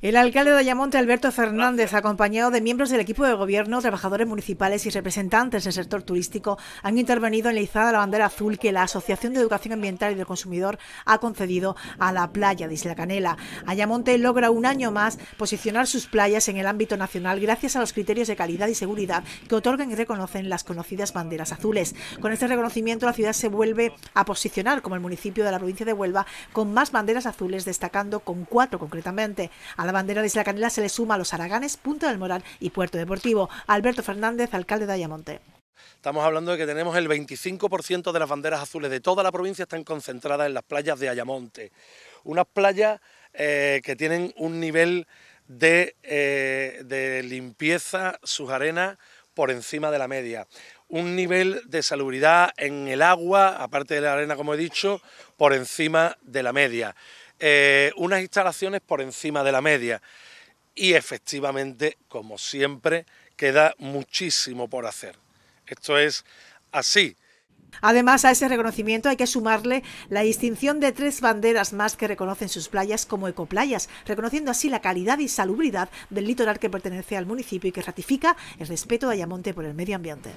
El alcalde de Ayamonte, Alberto Fernández, acompañado de miembros del equipo de gobierno, trabajadores municipales y representantes del sector turístico, han intervenido en la izada de la bandera azul que la Asociación de Educación Ambiental y del Consumidor ha concedido a la playa de Isla Canela. Ayamonte logra un año más posicionar sus playas en el ámbito nacional gracias a los criterios de calidad y seguridad que otorgan y reconocen las conocidas banderas azules. Con este reconocimiento, la ciudad se vuelve a posicionar como el municipio de la provincia de Huelva con más banderas azules, destacando con cuatro concretamente. A la bandera de Isla Canela se le suma a los Araganes, ...Punto del Moral y Puerto Deportivo. Alberto Fernández, alcalde de Ayamonte. Estamos hablando de que tenemos el 25% de las banderas azules de toda la provincia están concentradas en las playas de Ayamonte. Unas playas eh, que tienen un nivel de, eh, de limpieza, sus arenas, por encima de la media. Un nivel de salubridad en el agua, aparte de la arena, como he dicho, por encima de la media. Eh, unas instalaciones por encima de la media. Y efectivamente, como siempre, queda muchísimo por hacer. Esto es así. Además, a ese reconocimiento hay que sumarle la distinción de tres banderas más que reconocen sus playas como ecoplayas, reconociendo así la calidad y salubridad del litoral que pertenece al municipio y que ratifica el respeto de Ayamonte por el medio ambiente.